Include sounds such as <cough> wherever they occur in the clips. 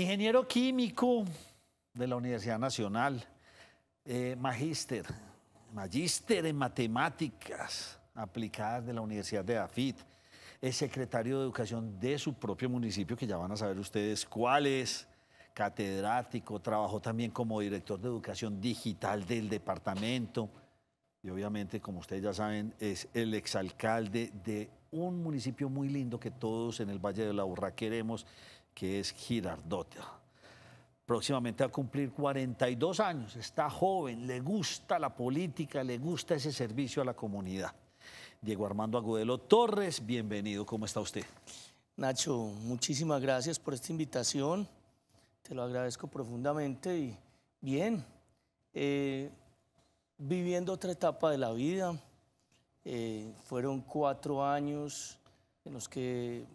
ingeniero químico de la Universidad Nacional, eh, magíster, magíster en matemáticas aplicadas de la Universidad de Afit, es secretario de educación de su propio municipio, que ya van a saber ustedes cuál es, catedrático, trabajó también como director de educación digital del departamento y obviamente, como ustedes ya saben, es el exalcalde de un municipio muy lindo que todos en el Valle de la Urra queremos que es Girardota. Próximamente va a cumplir 42 años, está joven, le gusta la política, le gusta ese servicio a la comunidad. Diego Armando Agudelo Torres, bienvenido, ¿cómo está usted? Nacho, muchísimas gracias por esta invitación, te lo agradezco profundamente y bien, eh, viviendo otra etapa de la vida, eh, fueron cuatro años en los que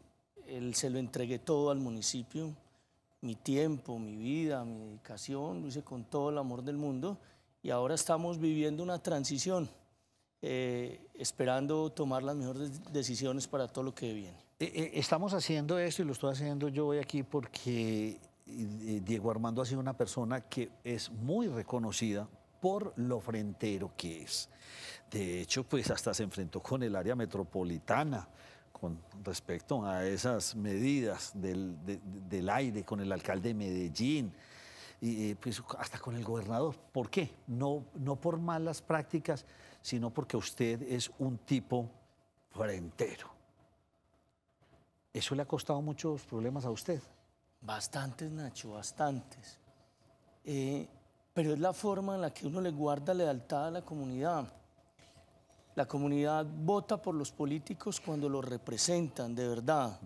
él se lo entregué todo al municipio, mi tiempo, mi vida, mi dedicación, lo hice con todo el amor del mundo y ahora estamos viviendo una transición, eh, esperando tomar las mejores decisiones para todo lo que viene. Eh, eh, estamos haciendo esto y lo estoy haciendo yo hoy aquí porque Diego Armando ha sido una persona que es muy reconocida por lo frentero que es. De hecho, pues hasta se enfrentó con el área metropolitana con respecto a esas medidas del, aire con el alcalde de Medellín, y, eh, pues, hasta con el gobernador. ¿Por qué? No, por malas prácticas, sino porque usted es un tipo frentero. ¿Eso le ha costado muchos problemas a usted? Bastantes, Nacho, bastantes. Eh, pero es la forma en la que uno le guarda lealtad a la comunidad. La comunidad vota por los políticos cuando los representan de verdad,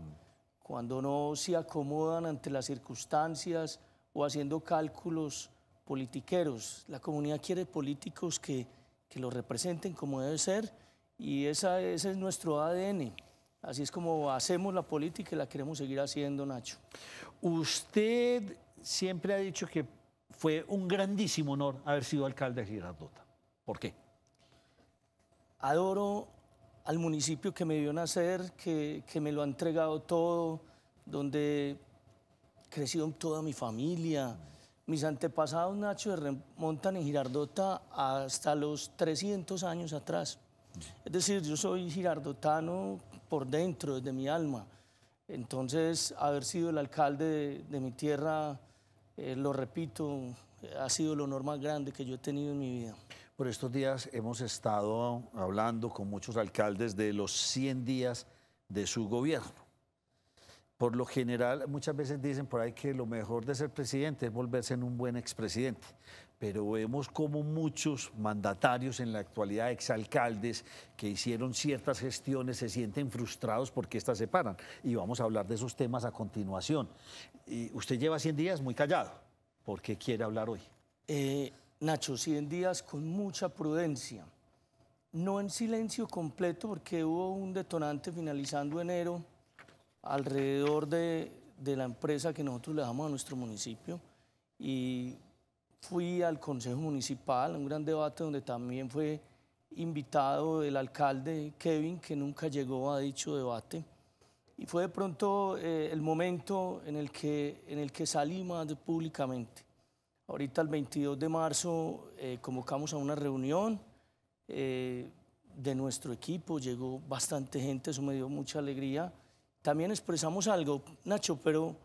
cuando no se acomodan ante las circunstancias o haciendo cálculos politiqueros. La comunidad quiere políticos que, que los representen como debe ser y esa, ese es nuestro ADN. Así es como hacemos la política y la queremos seguir haciendo, Nacho. Usted siempre ha dicho que fue un grandísimo honor haber sido alcalde de Girardota. ¿Por qué? adoro al municipio que me vio nacer, que, me lo ha entregado todo, donde creció toda mi familia. Mis antepasados, Nacho, remontan en Girardota hasta los 300 años atrás. Es decir, yo soy girardotano por dentro, desde mi alma. Entonces, haber sido el alcalde de, mi tierra, eh, lo repito, ha sido el honor más grande que yo he tenido en mi vida. Por estos días hemos estado hablando con muchos alcaldes de los 100 días de su gobierno. Por lo general, muchas veces dicen por ahí que lo mejor de ser presidente es volverse en un buen expresidente, pero vemos como muchos mandatarios en la actualidad, exalcaldes que hicieron ciertas gestiones, se sienten frustrados porque estas se paran. Y vamos a hablar de esos temas a continuación. Y usted lleva 100 días muy callado. ¿Por qué quiere hablar hoy? Eh, Nacho, 100 días con mucha prudencia. No en silencio completo porque hubo un detonante finalizando enero alrededor de, la empresa que nosotros le damos a nuestro municipio y fui al Consejo Municipal, un gran debate donde también fue invitado el alcalde Kevin, que nunca llegó a dicho debate. Y fue de pronto eh, el momento en el, que, en el que salí más públicamente. Ahorita el 22 de marzo eh, convocamos a una reunión eh, de nuestro equipo, llegó bastante gente, eso me dio mucha alegría. También expresamos algo, Nacho, pero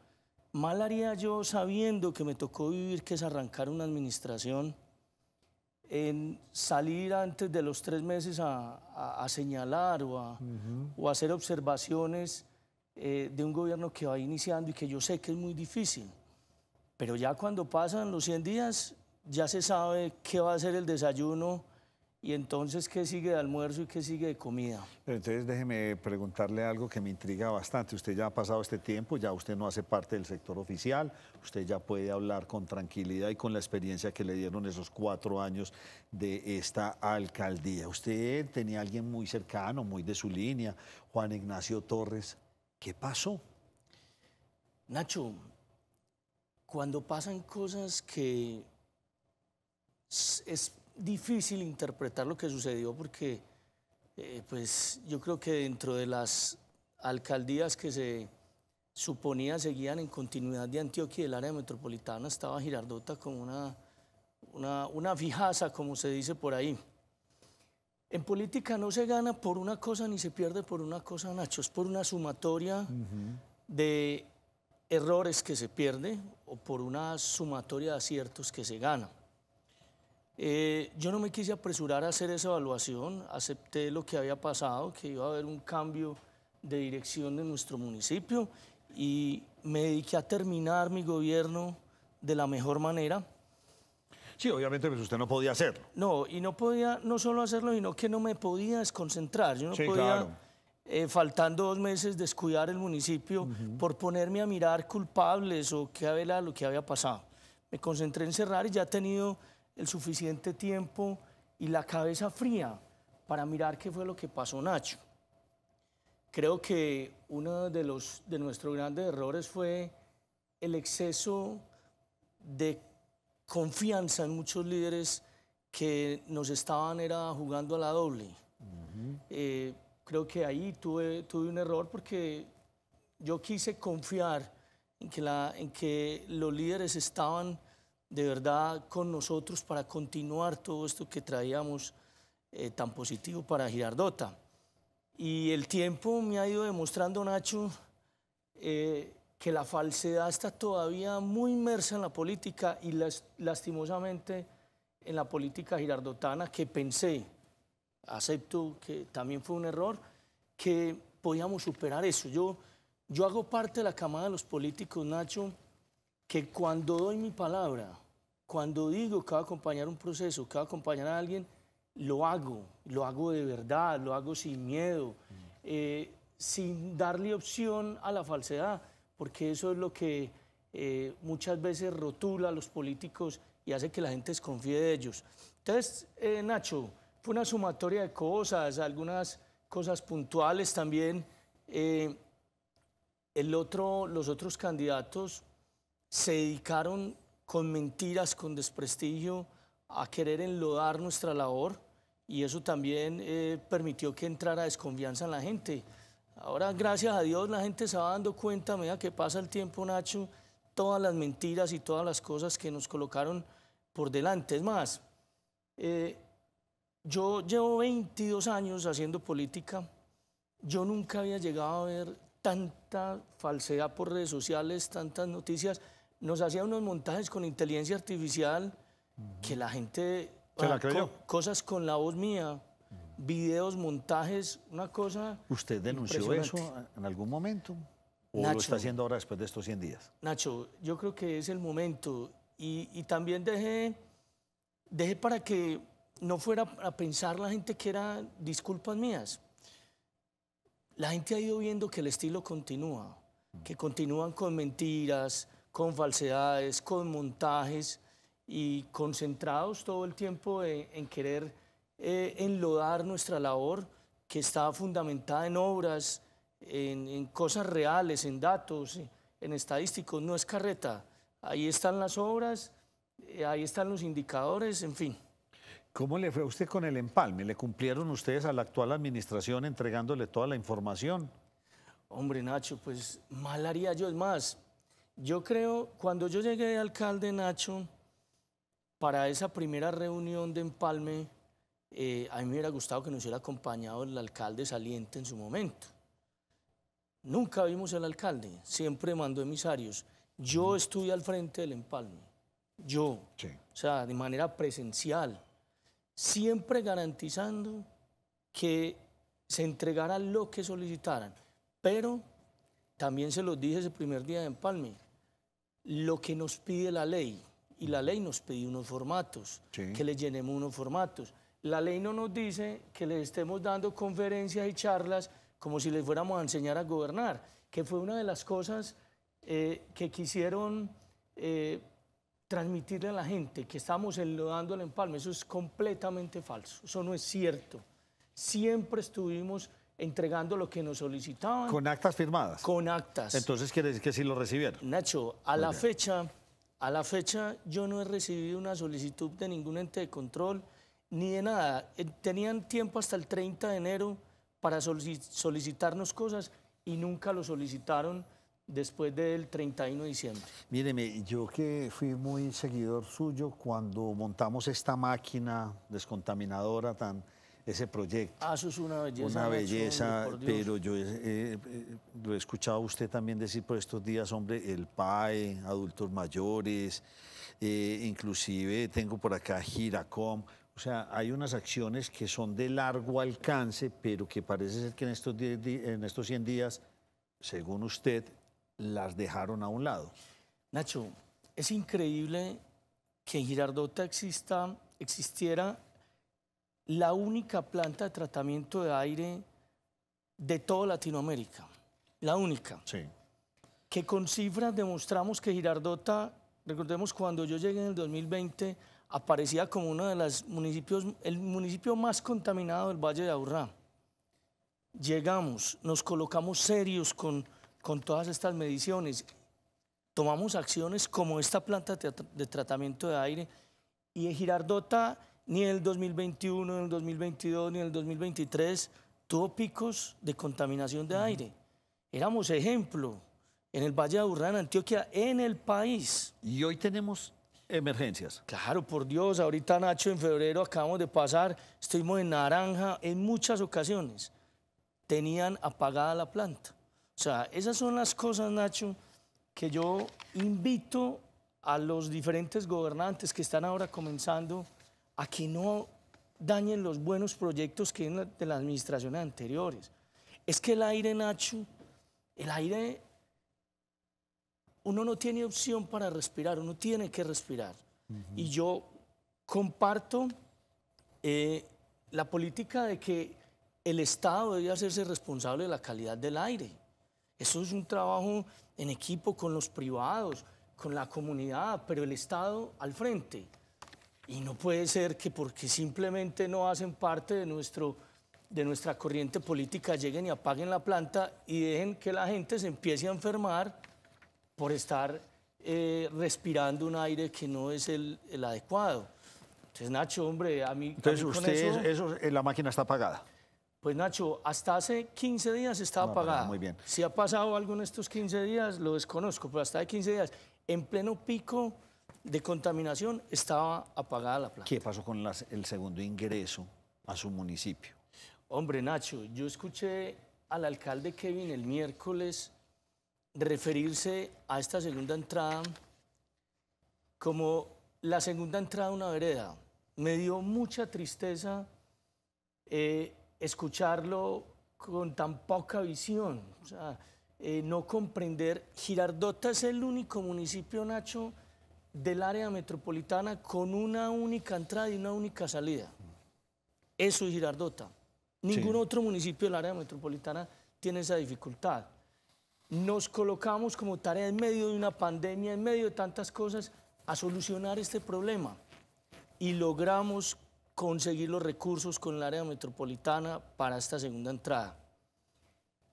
mal haría yo sabiendo que me tocó vivir, que es arrancar una administración, en salir antes de los tres meses a, señalar o a, hacer observaciones eh, de un gobierno que va iniciando y que yo sé que es muy difícil pero ya cuando pasan los 100 días, ya se sabe qué va a ser el desayuno y entonces qué sigue de almuerzo y qué sigue de comida. Pero entonces déjeme preguntarle algo que me intriga bastante. Usted ya ha pasado este tiempo, ya usted no hace parte del sector oficial, usted ya puede hablar con tranquilidad y con la experiencia que le dieron esos cuatro años de esta alcaldía. Usted tenía a alguien muy cercano, muy de su línea, Juan Ignacio Torres. ¿Qué pasó? Nacho, cuando pasan cosas que es difícil interpretar lo que sucedió porque eh, pues yo creo que dentro de las alcaldías que se suponía seguían en continuidad de Antioquia y del área metropolitana estaba Girardota como una, una, fijaza, como se dice por ahí. En política no se gana por una cosa ni se pierde por una cosa, Nacho, es por una sumatoria de errores que se pierde o por una sumatoria de aciertos que se gana. Eh, yo no me quise apresurar a hacer esa evaluación, acepté lo que había pasado, que iba a haber un cambio de dirección de nuestro municipio y me dediqué a terminar mi gobierno de la mejor manera. Sí, obviamente pues usted no podía hacerlo. No, y no podía no solo hacerlo, sino que no me podía desconcentrar. sí, claro. Eh, faltando dos meses, descuidar el municipio por ponerme a mirar culpables o qué había lo que había pasado. Me concentré en cerrar y ya he tenido el suficiente tiempo y la cabeza fría para mirar qué fue lo que pasó Nacho. Creo que uno de, los, de nuestros grandes errores fue el exceso de confianza en muchos líderes que nos estaban era, jugando a la doble creo que ahí tuve, tuve un error porque yo quise confiar en que, la, en que los líderes estaban de verdad con nosotros para continuar todo esto que traíamos eh, tan positivo para Girardota. Y el tiempo me ha ido demostrando, Nacho, eh, que la falsedad está todavía muy inmersa en la política y lastimosamente en la política girardotana que pensé acepto que también fue un error, que podíamos superar eso. Yo, yo hago parte de la camada de los políticos, Nacho, que cuando doy mi palabra, cuando digo que voy a acompañar un proceso, que voy a acompañar a alguien, lo hago, lo hago de verdad, lo hago sin miedo, eh, sin darle opción a la falsedad, porque eso es lo que eh, muchas veces rotula a los políticos y hace que la gente desconfíe de ellos. Entonces, eh, Nacho, fue una sumatoria de cosas, algunas cosas puntuales también. Eh, el otro, los otros candidatos se dedicaron con mentiras, con desprestigio, a querer enlodar nuestra labor y eso también eh, permitió que entrara desconfianza en la gente. Ahora, gracias a Dios, la gente se va dando cuenta, mira que pasa el tiempo, Nacho, todas las mentiras y todas las cosas que nos colocaron por delante. Es más, eh, yo llevo 22 años haciendo política. Yo nunca había llegado a ver tanta falsedad por redes sociales, tantas noticias. Nos hacían unos montajes con inteligencia artificial que la gente... ¿Se la ah, creyó? cosas con la voz mía, videos, montajes, una cosa... ¿Usted denunció eso en algún momento? ¿O lo está haciendo ahora después de estos 100 días? Nacho, yo creo que es el momento. Y, y también dejé, dejé para que no fuera a pensar la gente que era disculpas mías. La gente ha ido viendo que el estilo continúa, que continúan con mentiras, con falsedades, con montajes y concentrados todo el tiempo en, querer eh, enlodar nuestra labor que está fundamentada en obras, en cosas reales, en datos, en estadísticos, no es carreta. Ahí están las obras, eh, ahí están los indicadores, en fin. ¿Cómo le fue a usted con el empalme? ¿Le cumplieron ustedes a la actual administración entregándole toda la información? Hombre, Nacho, pues mal haría yo. Es más, yo creo, cuando yo llegué de alcalde, Nacho, para esa primera reunión de empalme, eh, a mí me hubiera gustado que nos hubiera acompañado el alcalde saliente en su momento. Nunca vimos al alcalde, siempre mandó emisarios. Yo estuve al frente del empalme, yo, o sea, de manera presencial siempre garantizando que se entregara lo que solicitaran. Pero también se los dije ese primer día de empalme, lo que nos pide la ley, y la ley nos pide unos formatos, que le llenemos unos formatos. La ley no nos dice que le estemos dando conferencias y charlas como si les fuéramos a enseñar a gobernar, que fue una de las cosas eh, que quisieron eh, transmitirle a la gente que estamos dando el empalme, eso es completamente falso, eso no es cierto. Siempre estuvimos entregando lo que nos solicitaban. Con actas firmadas. Con actas. Entonces quiere decir que sí lo recibieron. Nacho, a la fecha, a la fecha yo no he recibido una solicitud de ningún ente de control ni de nada. Eh, tenían tiempo hasta el 30 de enero para solicitarnos cosas y nunca lo solicitaron después del 31 de diciembre. Míreme, yo que fui muy seguidor suyo cuando montamos esta máquina descontaminadora tan ese proyecto. Ah, eso es una belleza. Una belleza, pero yo eh, eh, lo he escuchado a usted también decir por estos días, hombre, el PAE, adultos mayores, eh, inclusive tengo por acá Giracom. O sea, hay unas acciones que son de largo alcance, pero que parece ser que en estos, en estos 100 días, según usted, las dejaron a un lado. Nacho, es increíble que en Girardota exista, existiera la única planta de tratamiento de aire de toda Latinoamérica. La única. Sí. Que con cifras demostramos que Girardota, recordemos cuando yo llegué en el 2020, aparecía como uno de los municipios, el municipio más contaminado del Valle de Aburrá. Llegamos, nos colocamos serios con con todas estas mediciones, tomamos acciones como esta planta de tratamiento de aire y en Girardota ni en el 2021, ni en el 2022, ni en el 2023 tuvo picos de contaminación de aire. Éramos ejemplo en el Valle de Urrán, Antioquia, en el país. Y hoy tenemos emergencias. Claro, por Dios, ahorita Nacho, en febrero acabamos de pasar, estuvimos en naranja en muchas ocasiones. Tenían apagada la planta. O sea, esas son las cosas, Nacho, que yo invito a los diferentes gobernantes que están ahora comenzando a que no dañen los buenos proyectos que de las administraciones anteriores. Es que el aire, Nacho, el aire, uno no tiene opción para respirar, uno tiene que respirar. Y yo comparto eh, la política de que el Estado debe hacerse responsable de la calidad del aire. Eso es un trabajo en equipo con los privados, con la comunidad, pero el Estado al frente. Y no puede ser que porque simplemente no hacen parte de, nuestro, de nuestra corriente política lleguen y apaguen la planta y dejen que la gente se empiece a enfermar por estar eh, respirando un aire que no es el, adecuado. Entonces, Nacho, hombre, a mí... Entonces, usted, eso... eso... Eh, la máquina está apagada. Pues Nacho, hasta hace 15 días estaba apagada. Muy bien. Si ha pasado algo en estos 15 días, lo desconozco, pero hasta hace 15 días, en pleno pico de contaminación, estaba apagada la planta. ¿Qué pasó con el segundo ingreso a su municipio? Hombre, Nacho, yo escuché al alcalde Kevin el miércoles referirse a esta segunda entrada como la segunda entrada a una vereda. Me dio mucha tristeza. Eh, escucharlo con tan poca visión, o sea, eh, no comprender. Girardota es el único municipio, Nacho, del área metropolitana con una única entrada y una única salida. Eso es Girardota. Ningún otro municipio del área metropolitana tiene esa dificultad. Nos colocamos como tarea en medio de una pandemia, en medio de tantas cosas, a solucionar este problema. Y logramos conseguir los recursos con el área metropolitana para esta segunda entrada.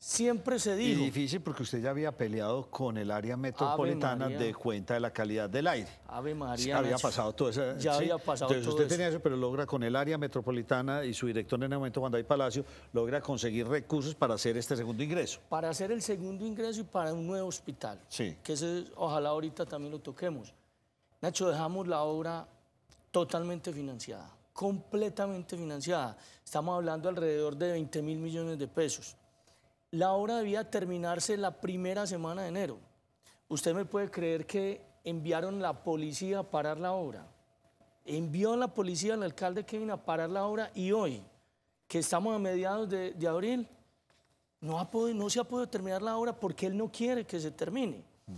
Siempre se dijo... Y difícil porque usted ya había peleado con el área metropolitana de cuenta de la calidad del aire. Ave María. había pasado todo eso. Ya había pasado Entonces usted tenía eso, pero logra con el área metropolitana y su director en el momento cuando hay Palacio, logra conseguir recursos para hacer este segundo ingreso. Para hacer el segundo ingreso y para un nuevo hospital. Sí. Que ese, ojalá ahorita también lo toquemos. Nacho, dejamos la obra totalmente financiada completamente financiada. Estamos hablando alrededor de 20 mil millones de pesos. La obra debía terminarse la primera semana de enero. ¿Usted me puede creer que enviaron la policía a parar la obra? Envió la policía al alcalde Kevin a parar la obra y hoy, que estamos a mediados de, abril, no, ha podido, no se ha podido terminar la obra porque él no quiere que se termine. Mm.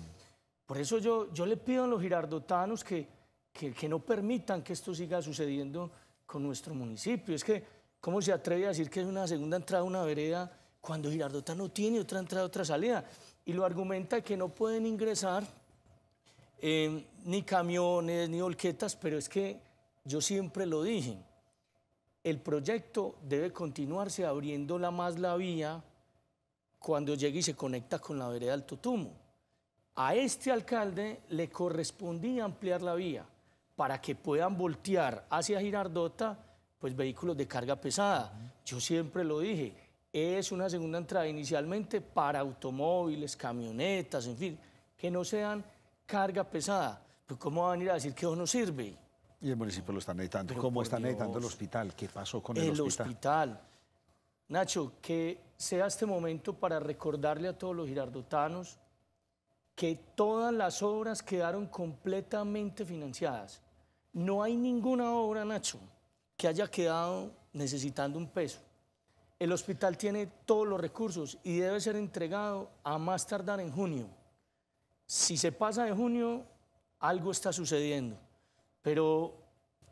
Por eso yo, yo le pido a los girardotanos que, que, que, no permitan que esto siga sucediendo con nuestro municipio. Es que, ¿cómo se atreve a decir que es una segunda entrada, una vereda, cuando Girardota no tiene otra entrada, otra salida? Y lo argumenta que no pueden ingresar eh, ni camiones, ni volquetas, pero es que yo siempre lo dije, el proyecto debe continuarse abriendo la más la vía cuando llegue y se conecta con la vereda del A este alcalde le correspondía ampliar la vía para que puedan voltear hacia Girardota pues vehículos de carga pesada. Yo siempre lo dije, es una segunda entrada inicialmente para automóviles, camionetas, en fin, que no sean carga pesada. Pues ¿cómo van a ir a decir que eso no sirve? Y el municipio lo está necesitando. ¿Cómo está el hospital? ¿Qué pasó con el hospital? El hospital. Nacho, que sea este momento para recordarle a todos los girardotanos que todas las obras quedaron completamente financiadas. No hay ninguna obra, Nacho, que haya quedado necesitando un peso. El hospital tiene todos los recursos y debe ser entregado a más tardar en junio. Si se pasa de junio, algo está sucediendo. Pero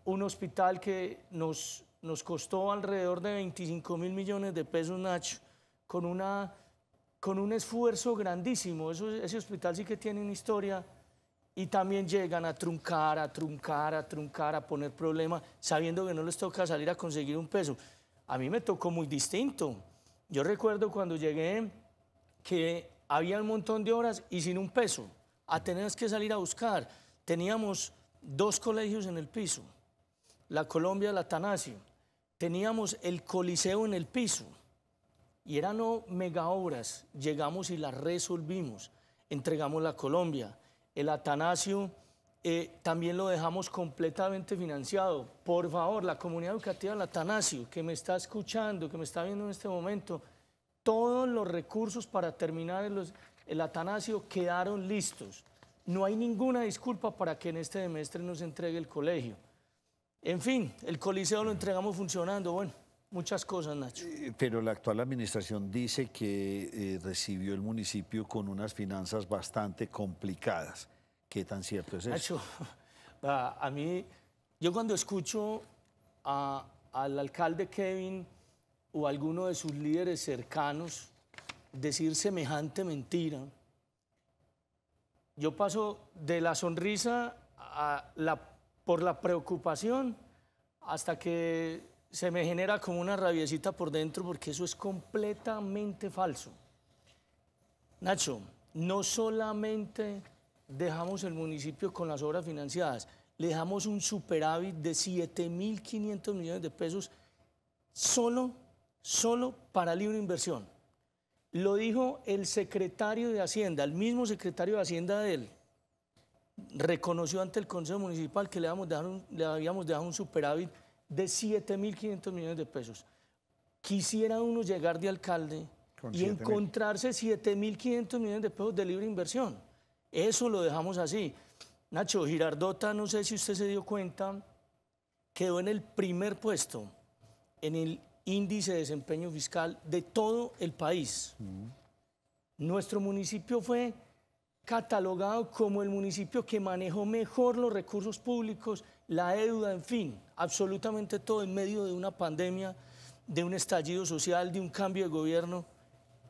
un hospital que nos, costó alrededor de 25 mil millones de pesos, Nacho, con, una, con un esfuerzo grandísimo. ese hospital sí que tiene una historia y también llegan a truncar, a truncar, a truncar, a poner problemas, sabiendo que no les toca salir a conseguir un peso. A mí me tocó muy distinto. Yo recuerdo cuando llegué que había un montón de horas y sin un peso, a tener que salir a buscar. Teníamos dos colegios en el piso, la Colombia, la Atanasio. Teníamos el Coliseo en el piso y eran oh, mega horas. Llegamos y las resolvimos. Entregamos la Colombia, el Atanasio, eh, también lo dejamos completamente financiado. Por favor, la comunidad educativa del Atanasio, que me está escuchando, que me está viendo en este momento, todos los recursos para terminar el, el Atanasio quedaron listos. No hay ninguna disculpa para que en este semestre nos entregue el colegio. En fin, el Coliseo lo entregamos funcionando. Bueno, Muchas cosas, Nacho. Eh, pero la actual administración dice que eh, recibió el municipio con unas finanzas bastante complicadas. ¿Qué tan cierto es eso? Nacho, <laughs> a mí, yo cuando escucho al alcalde Kevin o alguno de sus líderes cercanos decir semejante mentira, yo paso de la sonrisa a la, por la preocupación hasta que se me genera como una rabiecita por dentro porque eso es completamente falso. Nacho, no solamente dejamos el municipio con las obras financiadas, le dejamos un superávit de 7.500 millones de pesos solo, solo para libre inversión. Lo dijo el secretario de Hacienda, el mismo secretario de Hacienda de él. Reconoció ante el Consejo Municipal que le habíamos dejado un, le habíamos dejado un superávit de 7.500 millones de pesos. Quisiera uno llegar de alcalde y encontrarse 7.500 millones de pesos de libre inversión. Eso lo dejamos así. Nacho, Girardota, no sé si usted se dio cuenta, quedó en el primer puesto en el índice de desempeño fiscal de todo el país. Mm. Nuestro municipio fue catalogado como el municipio que manejó mejor los recursos públicos, la deuda, en fin, absolutamente todo en medio de una pandemia, de un estallido social, de un cambio de gobierno.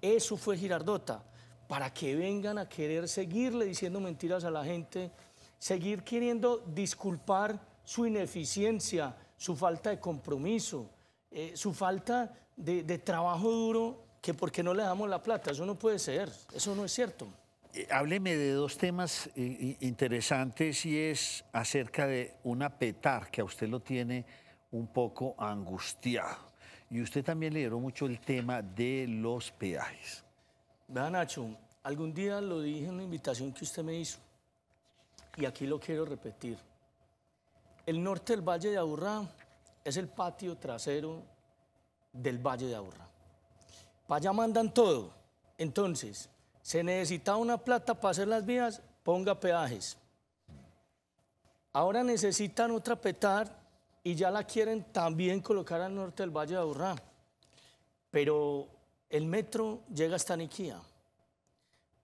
Eso fue Girardota, para que vengan a querer seguirle diciendo mentiras a la gente, seguir queriendo disculpar su ineficiencia, su falta de compromiso, eh, su falta de trabajo duro, que porque no le damos la plata, eso no puede ser, eso no es cierto. Eh, hábleme de dos temas eh, interesantes y es acerca de una petar que a usted lo tiene un poco angustiado. Y usted también lideró mucho el tema de los peajes. Vea, Nacho, algún día lo dije en una invitación que usted me hizo. Y aquí lo quiero repetir. El norte del Valle de Aburrá es el patio trasero del Valle de Aburrá. Para allá mandan todo. Entonces, se necesitaba una plata para hacer las vías, ponga peajes. Ahora necesitan otra petar y ya la quieren también colocar al norte del Valle de Aburrá. Pero el metro llega hasta Niquía.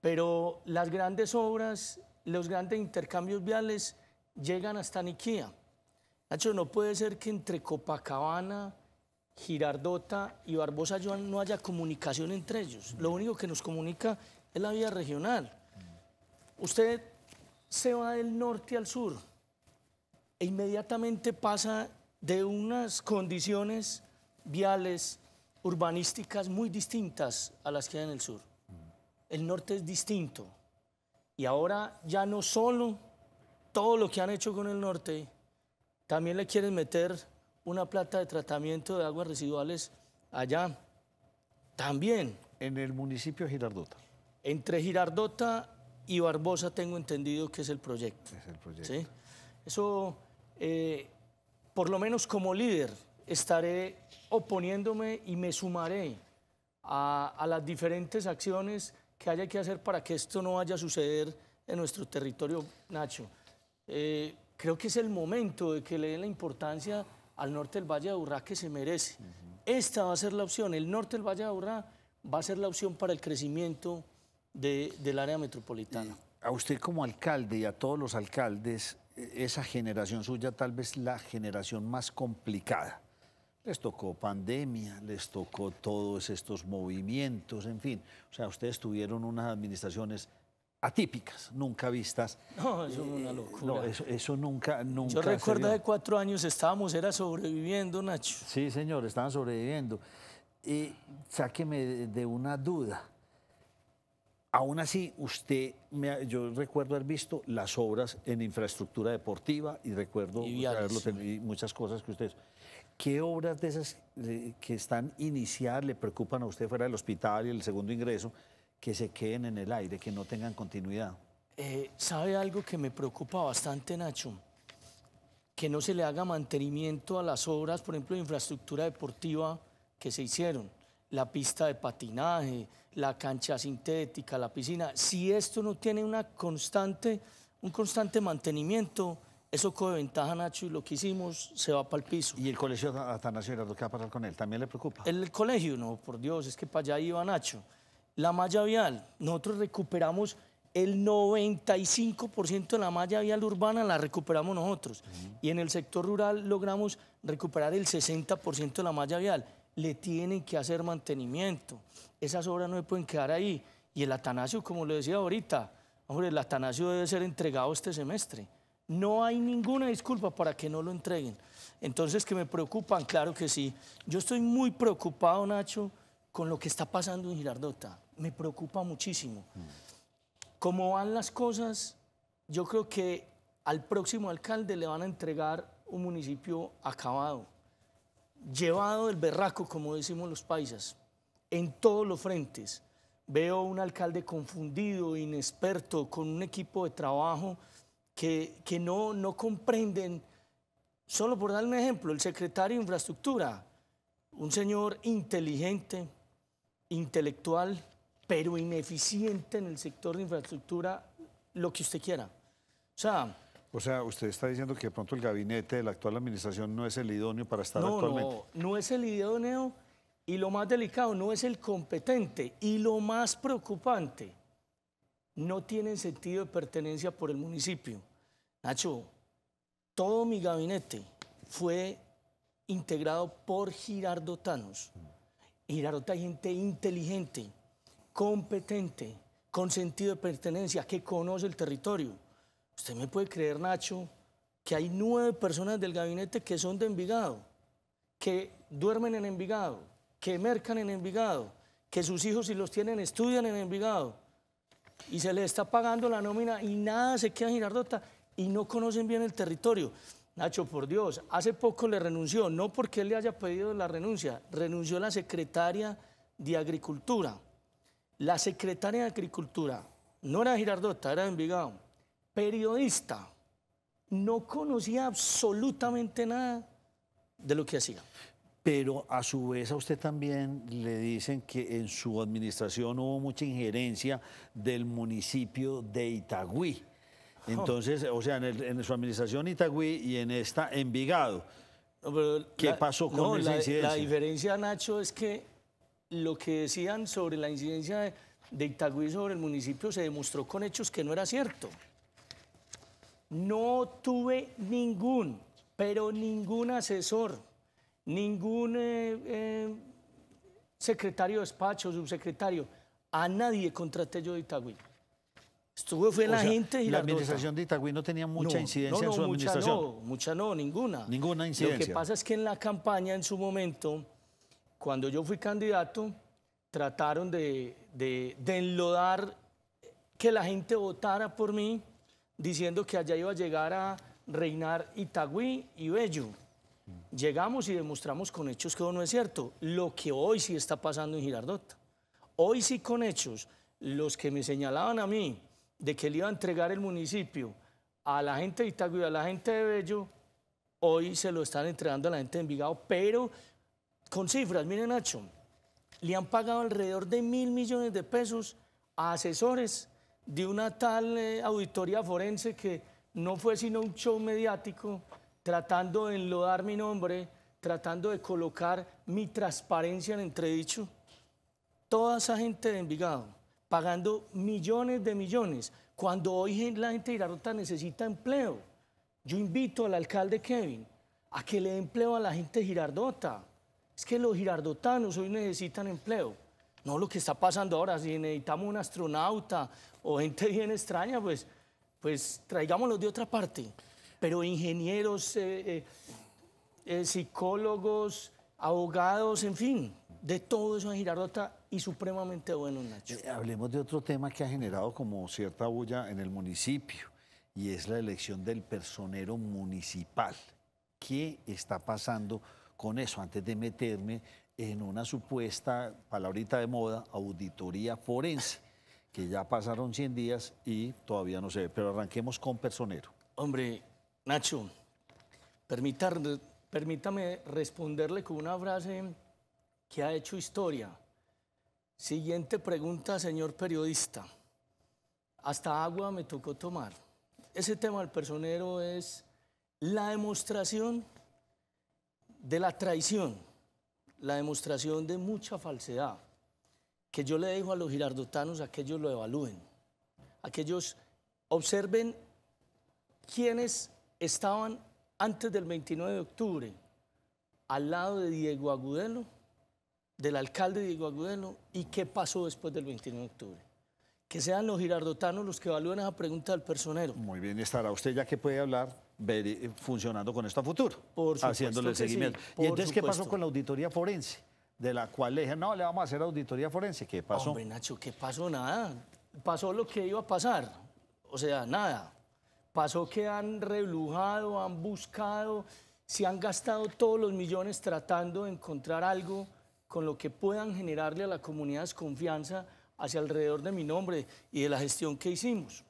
Pero las grandes obras, los grandes intercambios viales llegan hasta Niquía. Nacho, no puede ser que entre Copacabana, Girardota y Barbosa Joan no haya comunicación entre ellos. Lo único que nos comunica es la vía regional. Usted se va del norte al sur e inmediatamente pasa de unas condiciones viales, urbanísticas muy distintas a las que hay en el sur. El norte es distinto. Y ahora ya no solo todo lo que han hecho con el norte, también le quieren meter una plata de tratamiento de aguas residuales allá. También. En el municipio de Girardota. Entre Girardota y Barbosa tengo entendido que es el proyecto. Es el proyecto. ¿sí? Eso, eh, por lo menos como líder, estaré oponiéndome y me sumaré a, las diferentes acciones que haya que hacer para que esto no vaya a suceder en nuestro territorio, Nacho. Eh, creo que es el momento de que le den la importancia al norte del Valle de Aburrá que se merece. Esta va a ser la opción, el norte del Valle de Aburrá va a ser la opción para el crecimiento del área metropolitana. Eh, a usted como alcalde y a todos los alcaldes, eh, esa generación suya tal vez la generación más complicada. Les tocó pandemia, les tocó todos estos movimientos, en fin. O sea, ustedes tuvieron unas administraciones atípicas, nunca vistas. No, eso es una eh, locura. No, eso, nunca, nunca. Yo recuerdo de cuatro años estábamos, era sobreviviendo, Nacho. Sí, señor, estaban sobreviviendo. Y sáqueme de una duda. Aún así, usted, me, yo recuerdo haber visto las obras en infraestructura deportiva y recuerdo muchas cosas que ustedes... ¿Qué obras de esas que están iniciadas le preocupan a usted fuera del hospital y el segundo ingreso que se queden en el aire, que no tengan continuidad? Eh, ¿Sabe algo que me preocupa bastante, Nacho? Que no se le haga mantenimiento a las obras, por ejemplo, de infraestructura deportiva que se hicieron la pista de patinaje, la cancha sintética, la piscina, si esto no tiene una constante, un constante mantenimiento, eso coge ventaja, Nacho, y lo que hicimos se va para el piso. ¿Y el colegio Atanasio nacional, qué va a pasar con él? ¿También le preocupa? El colegio, no, por Dios, es que para allá iba Nacho. La malla vial, nosotros recuperamos el 95% de la malla vial urbana la recuperamos nosotros. Y en el sector rural logramos recuperar el 60% de la malla vial le tienen que hacer mantenimiento. Esas obras no se pueden quedar ahí. Y el Atanasio, como le decía ahorita, hombre, el Atanasio debe ser entregado este semestre. No hay ninguna disculpa para que no lo entreguen. Entonces, que me preocupan, claro que sí. Yo estoy muy preocupado, Nacho, con lo que está pasando en Girardota. Me preocupa muchísimo. ¿Cómo van las cosas, yo creo que al próximo alcalde le van a entregar un municipio acabado llevado del berraco, como decimos los paisas, en todos los frentes. Veo un alcalde confundido, inexperto, con un equipo de trabajo que, que no, no comprenden. Solo por dar un ejemplo, el secretario de Infraestructura, un señor inteligente, intelectual, pero ineficiente en el sector de infraestructura, lo que usted quiera. O sea, o sea, usted está diciendo que de pronto el gabinete de la actual administración no es el idóneo para estar actualmente. No, no es el idóneo y lo más delicado, no es el competente y lo más preocupante, no tienen sentido de pertenencia por el municipio. Nacho, todo mi gabinete fue integrado por girardotanos. Tanos es gente inteligente, competente, con sentido de pertenencia, que conoce el territorio. Usted me puede creer, Nacho, que hay nueve personas del gabinete que son de Envigado, que duermen en Envigado, que mercan en Envigado, que sus hijos si los tienen estudian en Envigado y se les está pagando la nómina y nada se queda en Girardota y no conocen bien el territorio. Nacho, por Dios, hace poco le renunció, no porque él le haya pedido la renuncia, renunció la secretaria de Agricultura. La secretaria de Agricultura no era Girardota, era de Envigado periodista, no conocía absolutamente nada de lo que hacía. Pero a su vez a usted también le dicen que en su administración hubo mucha injerencia del municipio de Itagüí. <laughs> Entonces, o sea, en, su administración Itagüí y en esta Envigado. ¿Qué pasó con esa la, incidencia? La diferencia, Nacho, es que lo que decían sobre la incidencia de, de Itagüí sobre el municipio se demostró con hechos que no era cierto. No tuve ningún, pero ningún asesor, ningún eh, eh, secretario de despacho, subsecretario. A nadie contraté yo de Itagüí. estuve fue la gente y la administración de Itagüí no tenía mucha incidencia en su mucha administración. No, mucha no, ninguna. Ninguna incidencia. Lo que pasa es que en la campaña en su momento, cuando yo fui candidato, trataron de, de enlodar que la gente votara por mí diciendo que allá iba a llegar a reinar Itagüí y Bello. Llegamos y demostramos con hechos que eso no es cierto. Lo que hoy sí está pasando en Girardota. Hoy sí con hechos, los que me señalaban a mí de que le iba a entregar el municipio a la gente de Itagüí, a la gente de Bello, hoy se lo están entregando a la gente de Envigado, pero con cifras, miren Nacho, le han pagado alrededor de mil millones de pesos a asesores de una tal eh, auditoría forense que no fue sino un show mediático tratando de enlodar mi nombre, tratando de colocar mi transparencia en entredicho. Toda esa gente de Envigado pagando millones de millones, cuando hoy la gente de necesita empleo. Yo invito al alcalde Kevin a que le dé empleo a la gente Girardota. Es que los girardotanos hoy necesitan empleo. No, lo que está pasando ahora, si necesitamos un astronauta o gente bien extraña, pues, pues traigámoslos de otra parte. Pero ingenieros, eh, eh, eh, psicólogos, abogados, en fin, de todo eso en Girardota y supremamente bueno, Nacho. hablemos de otro tema que ha generado como cierta bulla en el municipio y es la elección del personero municipal. ¿Qué está pasando con eso? Antes de meterme en una supuesta, palabrita de moda, auditoría forense, que ya pasaron 100 días y todavía no se ve. Pero arranquemos con Personero. Hombre, Nacho, permítame responderle con una frase que ha hecho historia. Siguiente pregunta, señor periodista. Hasta agua me tocó tomar. Ese tema del personero es la demostración de la traición la demostración de mucha falsedad, que yo le dejo a los girardotanos a que ellos lo evalúen, a que ellos observen quiénes estaban antes del 29 de octubre al lado de Diego Agudelo, del alcalde Diego Agudelo, y qué pasó después del 29 de octubre. Que sean los girardotanos los que evalúen esa pregunta del personero. Muy bien, estará usted ya que puede hablar eh, funcionando con esto a futuro, Por haciéndole el seguimiento. y entonces, ¿qué pasó con la auditoría forense? De la cual le dije, no, le vamos a hacer auditoría forense. ¿Qué pasó? Hombre, Nacho, ¿qué pasó? Nada. Pasó lo que iba a pasar. O sea, nada. Pasó que han reblujado, han buscado, se han gastado todos los millones tratando de encontrar algo con lo que puedan generarle a la comunidad desconfianza hacia alrededor de mi nombre y de la gestión que hicimos.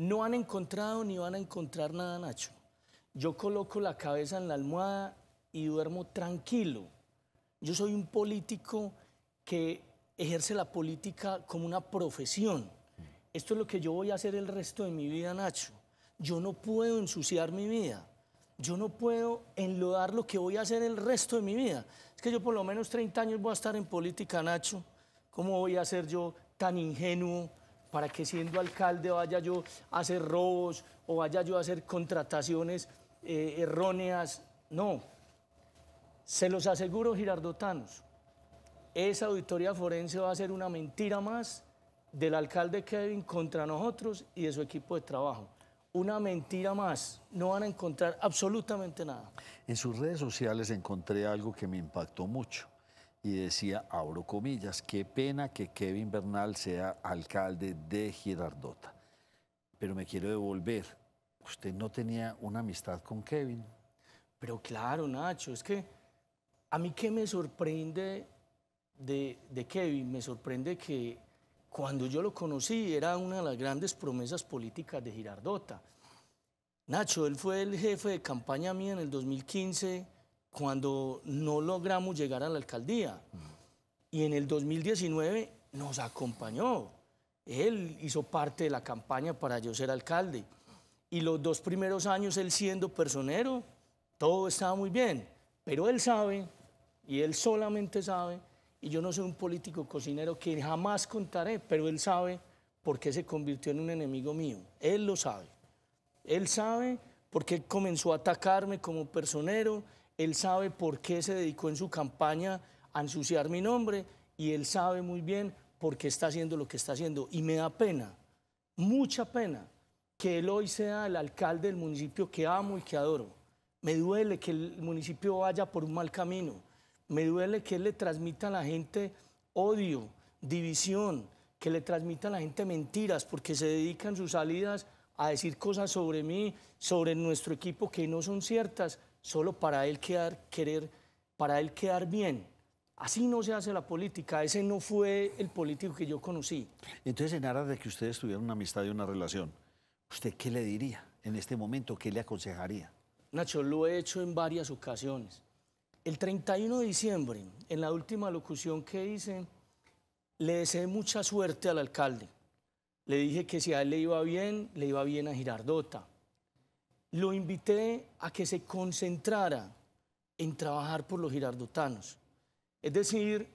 No han encontrado ni van a encontrar nada, Nacho. Yo coloco la cabeza en la almohada y duermo tranquilo. Yo soy un político que ejerce la política como una profesión. Esto es lo que yo voy a hacer el resto de mi vida, Nacho. Yo no puedo ensuciar mi vida. Yo no puedo enlodar lo que voy a hacer el resto de mi vida. Es que yo por lo menos 30 años voy a estar en política, Nacho. ¿Cómo voy a ser yo tan ingenuo para que siendo alcalde vaya yo a hacer robos o vaya yo a hacer contrataciones eh, erróneas. No, se los aseguro girardotanos, esa auditoría forense va a ser una mentira más del alcalde Kevin contra nosotros y de su equipo de trabajo. Una mentira más, no van a encontrar absolutamente nada. En sus redes sociales encontré algo que me impactó mucho y decía, abro comillas, qué pena que Kevin Bernal sea alcalde de Girardota. Pero me quiero devolver, usted no tenía una amistad con Kevin. Pero claro, Nacho, es que a mí qué me sorprende de Kevin, me sorprende que cuando yo lo conocí era una de las grandes promesas políticas de Girardota. Nacho, él fue el jefe de campaña mía en el 2015 cuando no logramos llegar a la alcaldía. Y en el 2019 nos acompañó. Él hizo parte de la campaña para yo ser alcalde. Y los dos primeros años él siendo personero, todo estaba muy bien. Pero él sabe, y él solamente sabe, y yo no soy un político cocinero que jamás contaré, pero él sabe por qué se convirtió en un enemigo mío. Él lo sabe. Él sabe por qué comenzó a atacarme como personero él sabe por qué se dedicó en su campaña a ensuciar mi nombre y él sabe muy bien por qué está haciendo lo que está haciendo. Y me da pena, mucha pena, que él hoy sea el alcalde del municipio que amo y que adoro. Me duele que el municipio vaya por un mal camino. Me duele que él le transmita a la gente odio, división, que le transmita a la gente mentiras, porque se dedican sus salidas a decir cosas sobre mí, sobre nuestro equipo que no son ciertas solo para él quedar, querer, para él quedar bien. Así no se hace la política, ese no fue el político que yo conocí. Entonces, en aras de que ustedes tuvieran una amistad y una relación, ¿usted qué le diría en este momento? ¿Qué le aconsejaría? Nacho, lo he hecho en varias ocasiones. El 31 de diciembre, en la última locución que hice, le deseé mucha suerte al alcalde. Le dije que si a él le iba bien, le iba bien a Girardota lo invité a que se concentrara en trabajar por los girardotanos. Es decir,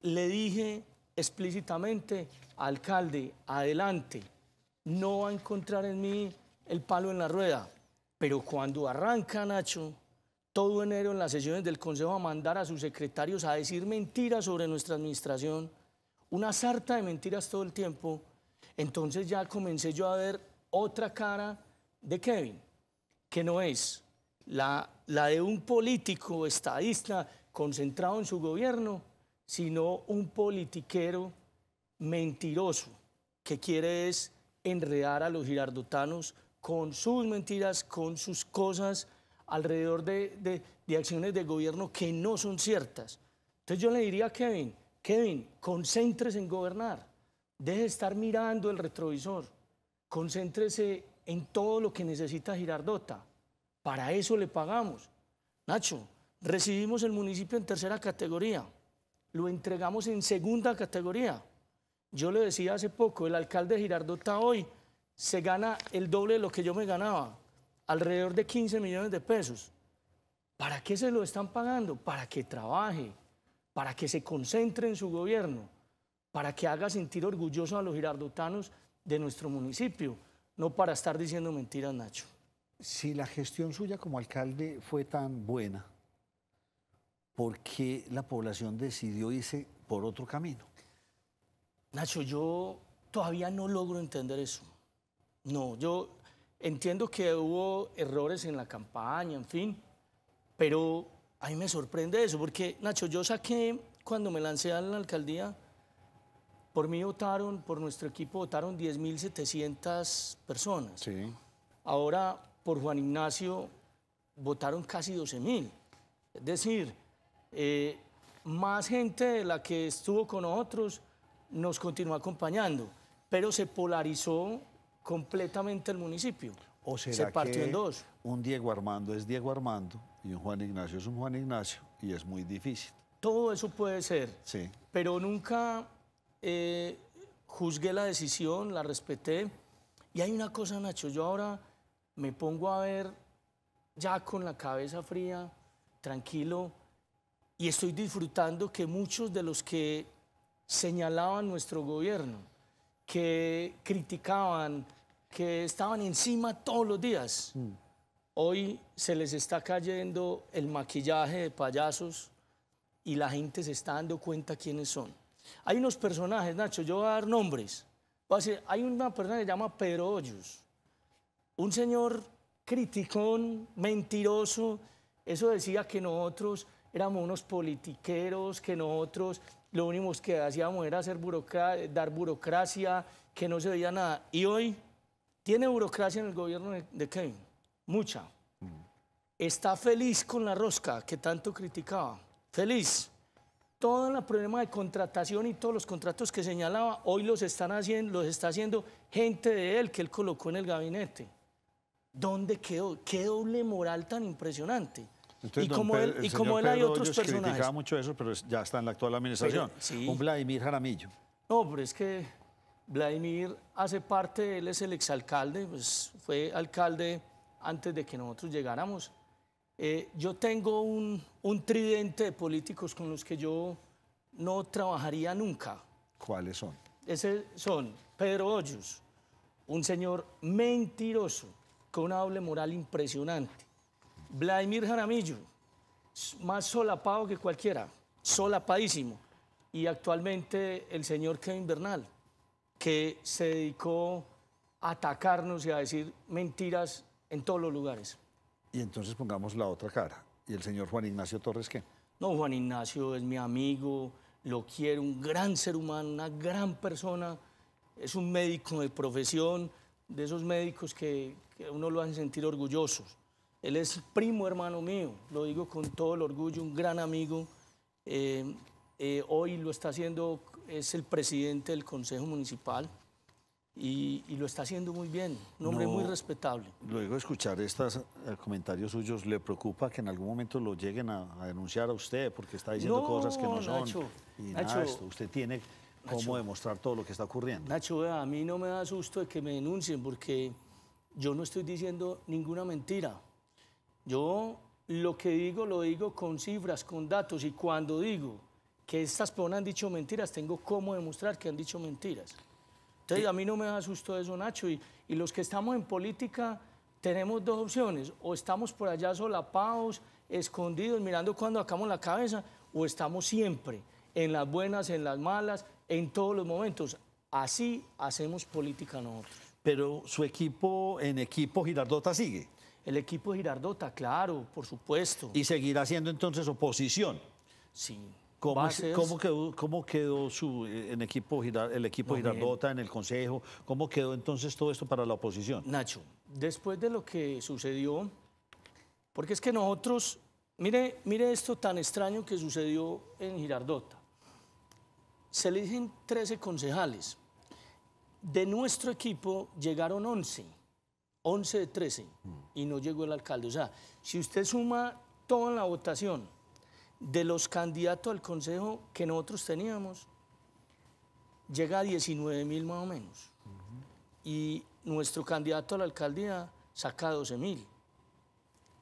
le dije explícitamente, alcalde, adelante, no va a encontrar en mí el palo en la rueda, pero cuando arranca Nacho, todo enero en las sesiones del Consejo a mandar a sus secretarios a decir mentiras sobre nuestra administración, una sarta de mentiras todo el tiempo, entonces ya comencé yo a ver otra cara de Kevin que no es la, la de un político estadista concentrado en su gobierno, sino un politiquero mentiroso que quiere es enredar a los girardotanos con sus mentiras, con sus cosas alrededor de, de, de, acciones gobierno que no son ciertas. Entonces yo le diría a Kevin, Kevin, concéntrese en gobernar, deje de estar mirando el retrovisor, concéntrese en todo lo que necesita Girardota. Para eso le pagamos. Nacho, recibimos el municipio en tercera categoría, lo entregamos en segunda categoría. Yo le decía hace poco, el alcalde Girardota hoy se gana el doble de lo que yo me ganaba, alrededor de 15 millones de pesos. ¿Para qué se lo están pagando? Para que trabaje, para que se concentre en su gobierno, para que haga sentir orgulloso a los girardotanos de nuestro municipio no para estar diciendo mentiras, Nacho. Si la gestión suya como alcalde fue tan buena, ¿por qué la población decidió irse por otro camino? Nacho, yo todavía no logro entender eso. No, yo entiendo que hubo errores en la campaña, en fin, pero a mí me sorprende eso, porque Nacho, yo saqué cuando me lancé a la alcaldía por mí votaron, por nuestro equipo votaron 10.700 personas. Sí. Ahora, por Juan Ignacio, votaron casi 12.000. Es decir, eh, más gente de la que estuvo con nosotros nos continuó acompañando, pero se polarizó completamente el municipio. ¿O será se partió en dos. Un Diego Armando es Diego Armando y un Juan Ignacio es un Juan Ignacio y es muy difícil. Todo eso puede ser. Sí. Pero nunca eh, juzgué la decisión, la respeté. Y hay una cosa, Nacho, yo ahora me pongo a ver ya con la cabeza fría, tranquilo, y estoy disfrutando que muchos de los que señalaban nuestro gobierno, que criticaban, que estaban encima todos los días, mm. hoy se les está cayendo el maquillaje de payasos y la gente se está dando cuenta quiénes son. Hay unos personajes, Nacho, yo voy a dar nombres. a hay una persona que se llama Pedro Hoyos, un señor criticón, mentiroso. Eso decía que nosotros éramos unos politiqueros, que nosotros lo único que hacíamos era hacer burocracia, dar burocracia, que no se veía nada. Y hoy tiene burocracia en el gobierno de, Kevin, mucha. Mm. Está feliz con la rosca que tanto criticaba. Feliz todo el problema de contratación y todos los contratos que señalaba, hoy los, están haciendo, los está haciendo gente de él que él colocó en el gabinete. ¿Dónde quedó? Qué doble moral tan impresionante. y como él, y como él hay otros personajes. criticaba mucho eso, pero ya está en la actual administración. Un Vladimir Jaramillo. No, pero es que Vladimir hace parte, él es el exalcalde, pues fue alcalde antes de que nosotros llegáramos. Eh, yo tengo un, tridente de políticos con los que yo no trabajaría nunca. ¿Cuáles son? Esos son Pedro Hoyos, un señor mentiroso, con una doble moral impresionante. Vladimir Jaramillo, más solapado que cualquiera, solapadísimo. Y actualmente el señor Kevin Bernal, que se dedicó a atacarnos y a decir mentiras en todos los lugares. Y entonces pongamos la otra cara. ¿Y el señor Juan Ignacio Torres qué? No, Juan Ignacio es mi amigo, lo quiero, un gran ser humano, una gran persona. Es un médico de profesión, de esos médicos que, uno lo hace sentir orgullosos. Él es primo hermano mío, lo digo con todo el orgullo, un gran amigo. Eh, eh, hoy lo está haciendo, es el presidente del Consejo Municipal y, lo está haciendo muy bien, un hombre muy respetable. Luego de escuchar estos eh, comentarios suyos, ¿le preocupa que en algún momento lo lleguen a, denunciar a usted porque está diciendo cosas que no son? Nacho, y usted tiene cómo demostrar todo lo que está ocurriendo. Nacho, a mí no me da susto de que me denuncien porque yo no estoy diciendo ninguna mentira. Yo lo que digo lo digo con cifras, con datos y cuando digo que estas personas han dicho mentiras, tengo cómo demostrar que han dicho mentiras a mí no me asustó eso, Nacho. Y, los que estamos en política tenemos dos opciones. O estamos por allá solapados, escondidos, mirando cuando acabamos la cabeza, o estamos siempre en las buenas, en las malas, en todos los momentos. Así hacemos política nosotros. Pero su equipo en equipo Girardota sigue. El equipo Girardota, claro, por supuesto. Y seguirá siendo entonces oposición. Sí, ¿Cómo, quedó, su, eh, el equipo Girardota en el Consejo? ¿Cómo quedó entonces todo esto para la oposición? Nacho, después de lo que sucedió, porque es que nosotros, mire, mire esto tan extraño que sucedió en Girardota. Se eligen 13 concejales. De nuestro equipo llegaron 11, 11 de 13, mm. y no llegó el alcalde. O sea, si usted suma toda la votación, de los candidatos al consejo que nosotros teníamos, llega a 19 mil más o menos. Y nuestro candidato a la alcaldía saca 12 mil.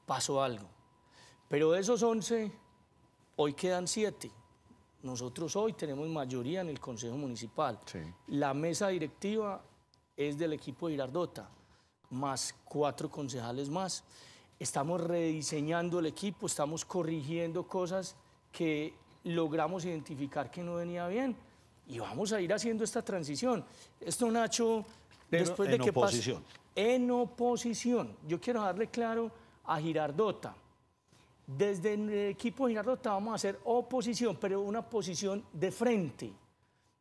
Pasó algo. Pero de esos 11, hoy quedan 7. Nosotros hoy tenemos mayoría en el Consejo Municipal. La mesa directiva es del equipo de Girardota, más cuatro concejales más estamos rediseñando el equipo, estamos corrigiendo cosas que logramos identificar que no venía bien. Y vamos a ir haciendo esta transición. Esto, Nacho, después de que pase... En oposición. Yo quiero darle claro a Girardota. Desde el equipo de Girardota vamos a hacer oposición, pero una oposición de frente,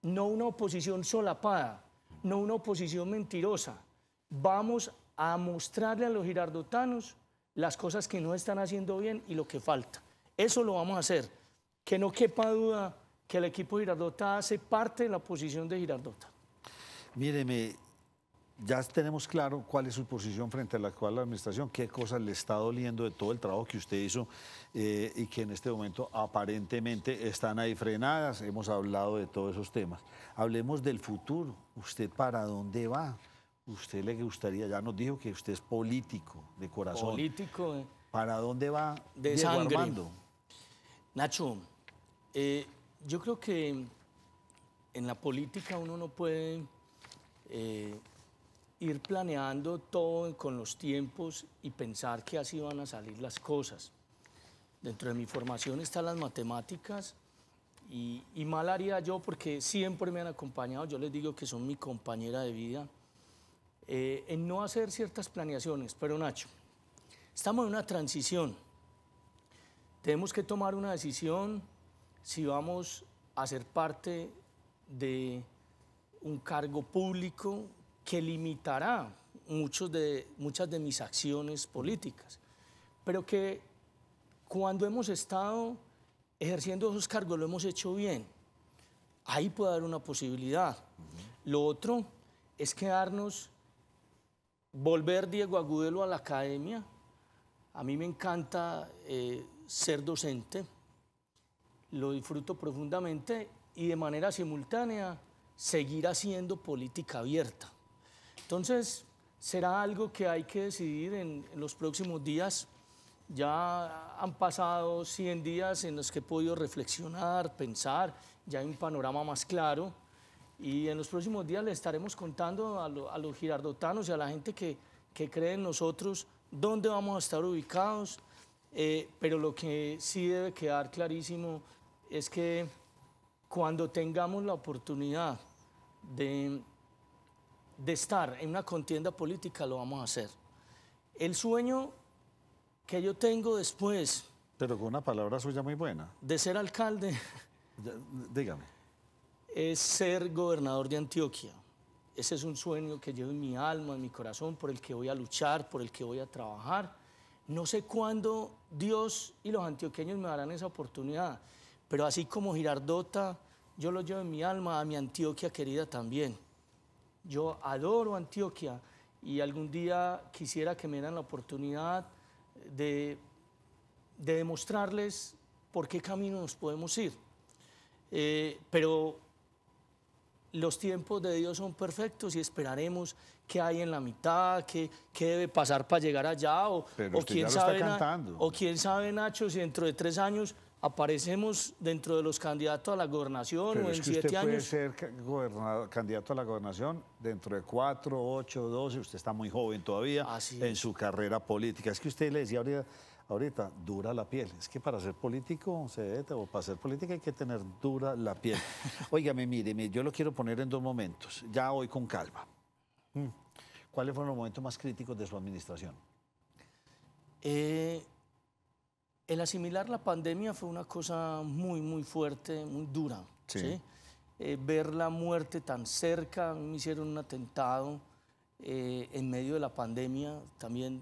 no una oposición solapada, no una oposición mentirosa. Vamos a mostrarle a los girardotanos las cosas que no están haciendo bien y lo que falta. Eso lo vamos a hacer. Que no quepa duda que el equipo de Girardota hace parte de la posición de Girardota. Míreme, ya tenemos claro cuál es su posición frente a la actual administración, qué cosas le está doliendo de todo el trabajo que usted hizo eh, y que en este momento aparentemente están ahí frenadas. Hemos hablado de todos esos temas. Hablemos del futuro. ¿Usted para dónde va? usted le gustaría, ya nos dijo que usted es político de corazón. Político. Eh. ¿Para dónde va de Nacho, eh, yo creo que en la política uno no puede eh, ir planeando todo con los tiempos y pensar que así van a salir las cosas. Dentro de mi formación están las matemáticas y, y mal haría yo porque siempre me han acompañado, yo les digo que son mi compañera de vida eh, en no hacer ciertas planeaciones. Pero Nacho, estamos en una transición. Tenemos que tomar una decisión si vamos a ser parte de un cargo público que limitará muchos de, muchas de mis acciones políticas, pero que cuando hemos estado ejerciendo esos cargos lo hemos hecho bien. Ahí puede haber una posibilidad. Lo otro es quedarnos volver Diego Agudelo a la academia. A mí me encanta eh, ser docente, lo disfruto profundamente y de manera simultánea seguir haciendo política abierta. Entonces, será algo que hay que decidir en, en los próximos días. Ya han pasado 100 días en los que he podido reflexionar, pensar, ya hay un panorama más claro y en los próximos días le estaremos contando a, los girardotanos y a la gente que, cree en nosotros dónde vamos a estar ubicados. Eh, pero lo que sí debe quedar clarísimo es que cuando tengamos la oportunidad de, de estar en una contienda política, lo vamos a hacer. El sueño que yo tengo después... Pero con una palabra suya muy buena. De ser alcalde. dígame es ser gobernador de Antioquia. Ese es un sueño que llevo en mi alma, en mi corazón, por el que voy a luchar, por el que voy a trabajar. No sé cuándo Dios y los antioqueños me darán esa oportunidad, pero así como Girardota, yo lo llevo en mi alma a mi Antioquia querida también. Yo adoro Antioquia y algún día quisiera que me den la oportunidad de, demostrarles por qué camino nos podemos ir. Eh, pero los tiempos de Dios son perfectos y esperaremos qué hay en la mitad, qué, qué debe pasar para llegar allá, o, quién sabe, o quién sabe, Nacho, si dentro de tres años aparecemos dentro de los candidatos a la gobernación o en es que usted Puede ser candidato a la gobernación dentro de cuatro, ocho, doce, usted está muy joven todavía en su carrera política. Es que usted le decía ahorita ahorita, dura la piel. Es que para ser político, o para ser política hay que tener dura la piel. <laughs> Óigame, mire, yo lo quiero poner en dos momentos, ya hoy con calma. Mm. ¿Cuáles fueron los momentos más críticos de su administración? Eh, el asimilar la pandemia fue una cosa muy, muy fuerte, muy dura. Eh, ver la muerte tan cerca, me hicieron un atentado eh, en medio de la pandemia también,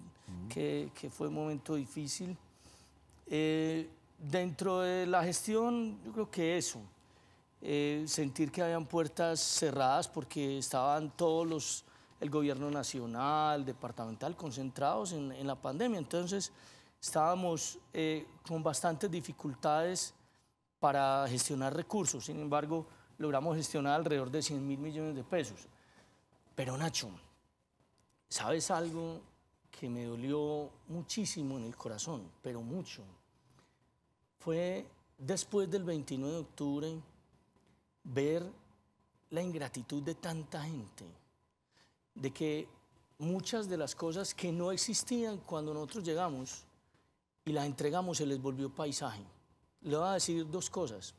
que, fue un momento difícil. Eh, dentro de la gestión, yo creo que eso, eh, sentir que habían puertas cerradas porque estaban todos los, el gobierno nacional, departamental, concentrados en, en la pandemia. Entonces, estábamos con bastantes dificultades para gestionar recursos. Sin embargo, logramos gestionar alrededor de 100 mil millones de pesos. Pero Nacho, ¿Sabes algo que me dolió muchísimo en el corazón, pero mucho? Fue después del 29 de octubre ver la ingratitud de tanta gente, de que muchas de las cosas que no existían cuando nosotros llegamos y las entregamos se les volvió paisaje. Le voy a decir dos cosas.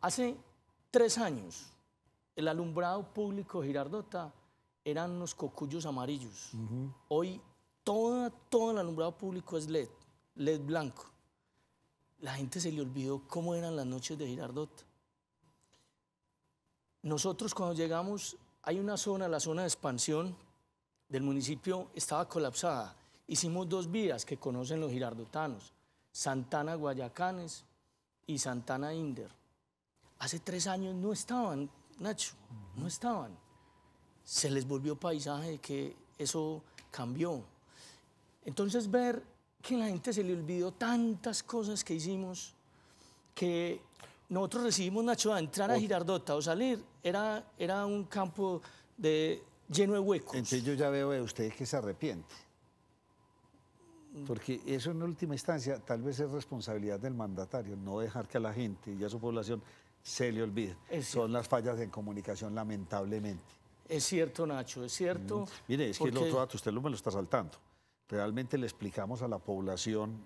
Hace tres años, el alumbrado público Girardota eran unos cocuyos amarillos. Hoy toda, todo el alumbrado público es LED, LED blanco. La gente se le olvidó cómo eran las noches de Girardot. Nosotros cuando llegamos, hay una zona, la zona de expansión del municipio estaba colapsada. Hicimos dos vías que conocen los girardotanos, Santana Guayacanes y Santana Inder. Hace tres años no estaban, Nacho, no estaban se les volvió paisaje, que eso cambió. Entonces ver que la gente se le olvidó tantas cosas que hicimos, que nosotros recibimos Nacho a entrar a Girardota o salir, era, era un campo de, lleno de huecos. Entonces yo ya veo de usted que se arrepiente. Porque eso en última instancia tal vez es responsabilidad del mandatario, no dejar que a la gente y a su población se le olvide. Son las fallas en comunicación, lamentablemente. Es cierto, Nacho, es cierto. Mm, mire, es que el otro dato usted lo me lo está saltando. Realmente le explicamos a la población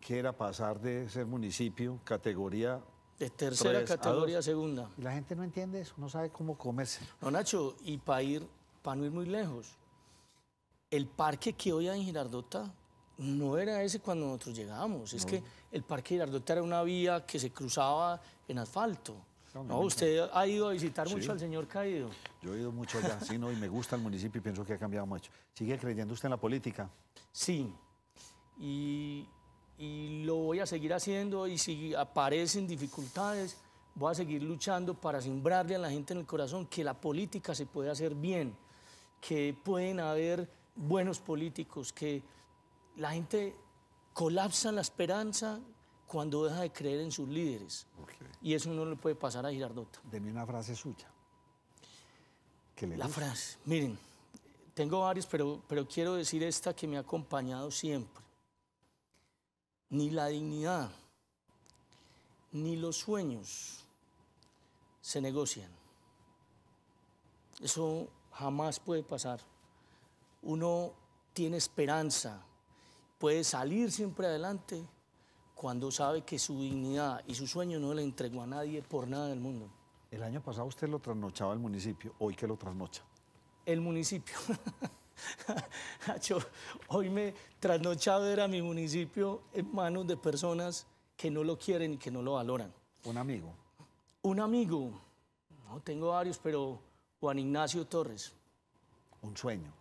qué era pasar de ser municipio, categoría de tercera categoría a segunda. la gente no entiende eso, no sabe cómo comerse. No, Nacho, y para ir, para no ir muy lejos, el parque que hoy hay en Girardota no era ese cuando nosotros llegamos. Es que el parque Girardota era una vía que se cruzaba en asfalto. No, usted ha ido a visitar mucho al señor Caído. Yo he ido mucho allá, sí, no, y me gusta el municipio y pienso que ha cambiado mucho. ¿Sigue creyendo usted en la política? Sí, y, lo voy a seguir haciendo y si aparecen dificultades, voy a seguir luchando para sembrarle a la gente en el corazón que la política se puede hacer bien, que pueden haber buenos políticos, que la gente colapsa la esperanza cuando deja de creer en sus líderes. Y eso no le puede pasar a Girardota. Deme una frase suya. la frase, miren, tengo varias, pero, pero quiero decir esta que me ha acompañado siempre. Ni la dignidad, ni los sueños se negocian. Eso jamás puede pasar. Uno tiene esperanza, puede salir siempre adelante cuando sabe que su dignidad y su sueño no le entregó a nadie por nada del mundo. El año pasado usted lo trasnochaba al municipio, hoy qué lo trasnocha. El municipio. <laughs> hoy me trasnochaba ver a mi municipio en manos de personas que no lo quieren y que no lo valoran. Un amigo. Un amigo. No, tengo varios, pero Juan Ignacio Torres. Un sueño.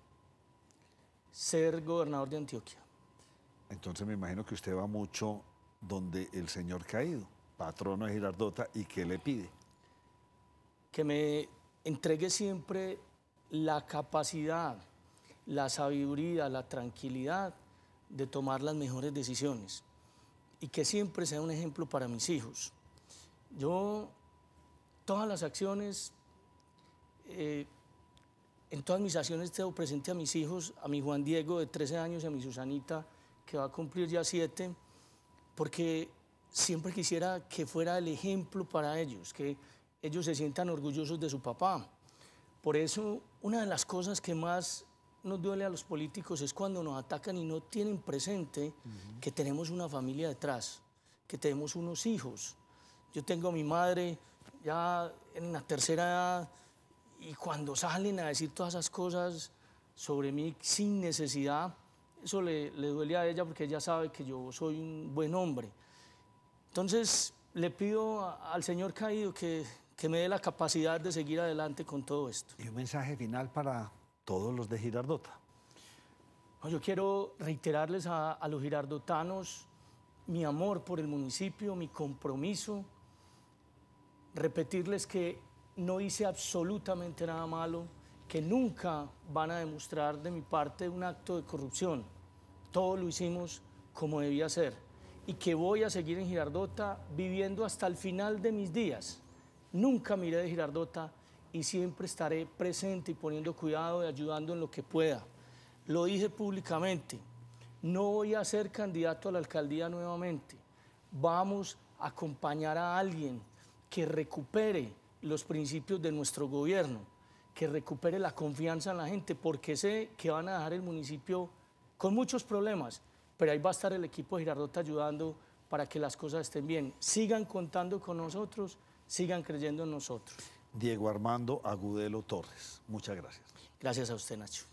Ser gobernador de Antioquia. Entonces me imagino que usted va mucho donde el señor caído, patrono de Girardota, y qué le pide. Que me entregue siempre la capacidad, la sabiduría, la tranquilidad de tomar las mejores decisiones y que siempre sea un ejemplo para mis hijos. Yo, todas las acciones, eh, en todas mis acciones tengo presente a mis hijos, a mi Juan Diego de 13 años y a mi Susanita, que va a cumplir ya 7, porque siempre quisiera que fuera el ejemplo para ellos, que ellos se sientan orgullosos de su papá. Por eso, una de las cosas que más nos duele a los políticos es cuando nos atacan y no tienen presente que tenemos una familia detrás, que tenemos unos hijos. Yo tengo a mi madre ya en la tercera edad y cuando salen a decir todas esas cosas sobre mí sin necesidad, eso le, duele a ella porque ella sabe que yo soy un buen hombre. Entonces le pido al Señor caído que, que me dé la capacidad de seguir adelante con todo esto. Y un mensaje final para todos los de Girardota. yo quiero reiterarles a, a los girardotanos mi amor por el municipio, mi compromiso, repetirles que no hice absolutamente nada malo, que nunca van a demostrar de mi parte un acto de corrupción. Todo lo hicimos como debía ser y que voy a seguir en Girardota viviendo hasta el final de mis días. Nunca miré de Girardota y siempre estaré presente y poniendo cuidado y ayudando en lo que pueda. Lo dije públicamente, no voy a ser candidato a la alcaldía nuevamente. Vamos a acompañar a alguien que recupere los principios de nuestro gobierno que recupere la confianza en la gente, porque sé que van a dejar el municipio con muchos problemas, pero ahí va a estar el equipo de Girardota ayudando para que las cosas estén bien. Sigan contando con nosotros, sigan creyendo en nosotros. Diego Armando Agudelo Torres, muchas gracias. Gracias a usted, Nacho.